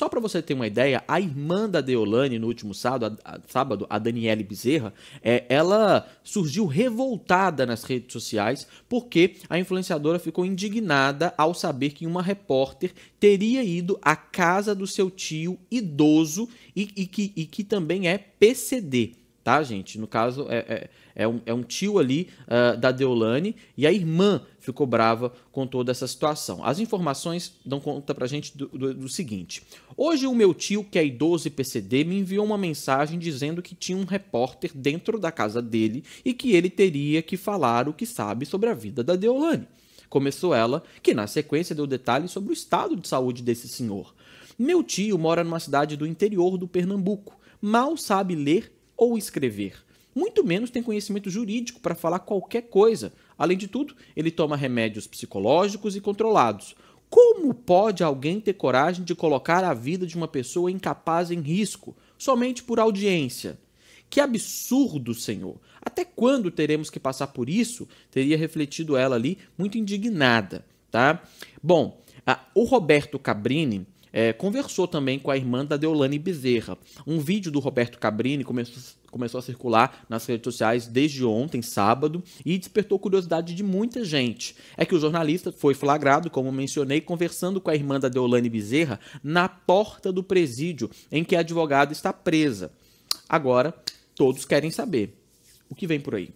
Só para você ter uma ideia, a irmã da Deolane no último sábado, a, a, sábado, a Daniele Bezerra, é, ela surgiu revoltada nas redes sociais porque a influenciadora ficou indignada ao saber que uma repórter teria ido à casa do seu tio idoso e, e, que, e que também é PCD tá, gente? No caso, é, é, é, um, é um, tio ali uh, da Deolane e a irmã ficou brava com toda essa situação. As informações dão conta pra gente do, do, do, seguinte: hoje o meu tio, que é idoso e PCD, me enviou uma mensagem dizendo que tinha um repórter dentro da casa dele e que ele teria que falar o que sabe sobre a vida da Deolane. Começou ela, que na sequência deu detalhes sobre o estado de saúde desse senhor. Meu tio mora numa cidade do interior do Pernambuco, mal sabe ler ou escrever. Muito menos tem conhecimento jurídico para falar qualquer coisa. Além de tudo, ele toma remédios psicológicos e controlados. Como pode alguém ter coragem de colocar a vida de uma pessoa incapaz em risco somente por audiência? Que absurdo, Senhor! Até quando teremos que passar por isso? Teria refletido ela ali, muito indignada, tá? Bom, o Roberto Cabrini é, conversou também com a irmã da Deolane Bezerra. Um vídeo do Roberto Cabrini começou, começou a circular nas redes sociais desde ontem, sábado, e despertou curiosidade de muita gente. É que o jornalista foi flagrado, como mencionei, conversando com a irmã da Deolane Bezerra na porta do presídio em que a advogada está presa. Agora, todos querem saber o que vem por aí.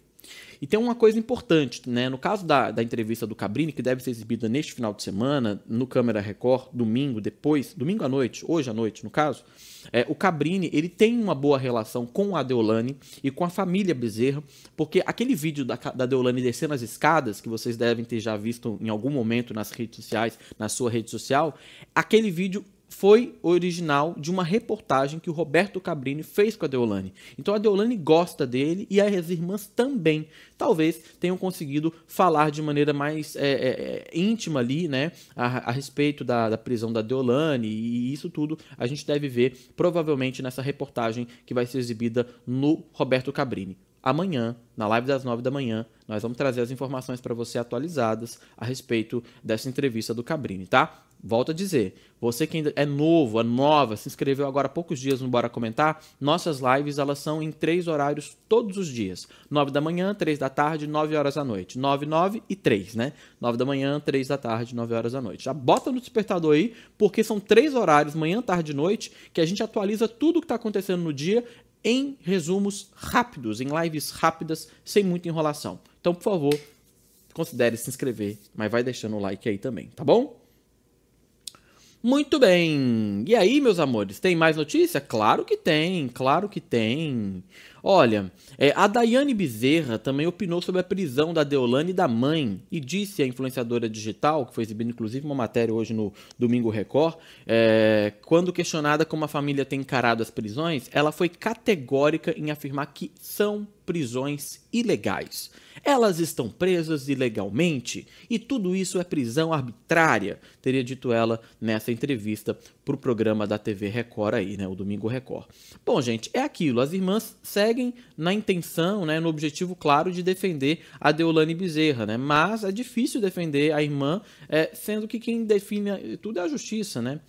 E tem uma coisa importante, né? No caso da, da entrevista do Cabrini, que deve ser exibida neste final de semana, no Câmera Record, domingo, depois, domingo à noite, hoje à noite, no caso, é, o Cabrini ele tem uma boa relação com a Deolane e com a família Bezerra, porque aquele vídeo da, da Deolane descendo as escadas, que vocês devem ter já visto em algum momento nas redes sociais, na sua rede social, aquele vídeo foi original de uma reportagem que o Roberto Cabrini fez com a Deolane. Então a Deolane gosta dele e as irmãs também. Talvez tenham conseguido falar de maneira mais é, é, é íntima ali, né, a, a respeito da, da, prisão da Deolane e isso tudo a gente deve ver provavelmente nessa reportagem que vai ser exibida no Roberto Cabrini. Amanhã, na live das nove da manhã, nós vamos trazer as informações para você atualizadas a respeito dessa entrevista do Cabrini, tá? Volto a dizer, você que ainda é novo, é nova, se inscreveu agora há poucos dias no Bora Comentar, nossas lives elas são em três horários todos os dias. 9 da manhã, 3 da tarde, 9 horas da noite. 9, 9 e 3, né? 9 da manhã, 3 da tarde, 9 horas da noite. Já bota no despertador aí, porque são três horários, manhã, tarde e noite, que a gente atualiza tudo o que está acontecendo no dia em resumos rápidos, em lives rápidas, sem muita enrolação. Então, por favor, considere se inscrever, mas vai deixando o like aí também, tá bom? Muito bem. E aí, meus amores, tem mais notícia? Claro que tem, claro que tem. Olha, é, a Daiane Bezerra também opinou sobre a prisão da Deolane e da mãe e disse à influenciadora digital, que foi exibindo inclusive uma matéria hoje no Domingo Record, é, quando questionada como a família tem encarado as prisões, ela foi categórica em afirmar que são prisões ilegais. Elas estão presas ilegalmente e tudo isso é prisão arbitrária, teria dito ela nessa entrevista para o programa da TV Record aí, né, o Domingo Record. Bom, gente, é aquilo. As irmãs seguem seguem na intenção, né, no objetivo claro de defender a Deolane Bezerra, né? Mas é difícil defender a irmã, é, sendo que quem define tudo é a justiça, né?